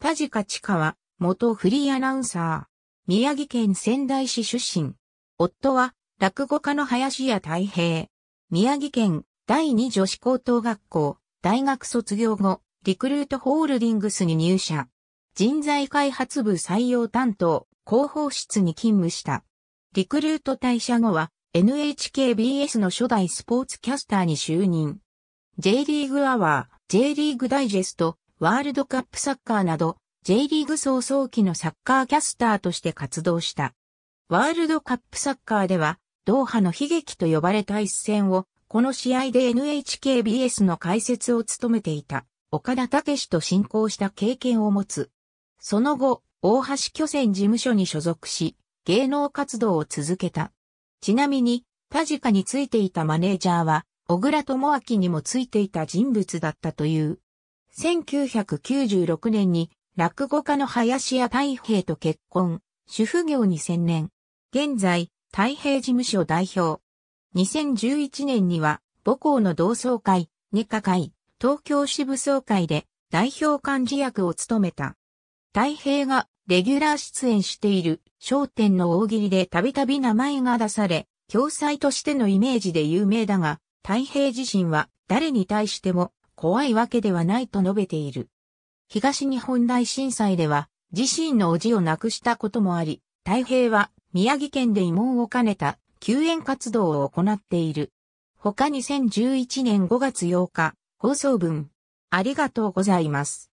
田近地下は、元フリーアナウンサー。宮城県仙台市出身。夫は、落語家の林家太平。宮城県第二女子高等学校、大学卒業後、リクルートホールディングスに入社。人材開発部採用担当、広報室に勤務した。リクルート退社後は、NHKBS の初代スポーツキャスターに就任。J リーグアワー、J リーグダイジェスト、ワールドカップサッカーなど、J リーグ早々期のサッカーキャスターとして活動した。ワールドカップサッカーでは、ドーハの悲劇と呼ばれた一戦を、この試合で NHKBS の解説を務めていた、岡田武史と進行した経験を持つ。その後、大橋巨船事務所に所属し、芸能活動を続けた。ちなみに、田近についていたマネージャーは、小倉智明にもついていた人物だったという。1996年に落語家の林家太平と結婚、主婦業に専念。現在、太平事務所代表。2011年には母校の同窓会、二課会、東京支部総会で代表幹事役を務めた。太平がレギュラー出演している商店の大喜利でたびたび名前が出され、共済としてのイメージで有名だが、太平自身は誰に対しても怖いわけではないと述べている。東日本大震災では自身の叔父を亡くしたこともあり、太平は宮城県で慰問を兼ねた救援活動を行っている。他2011年5月8日、放送分。ありがとうございます。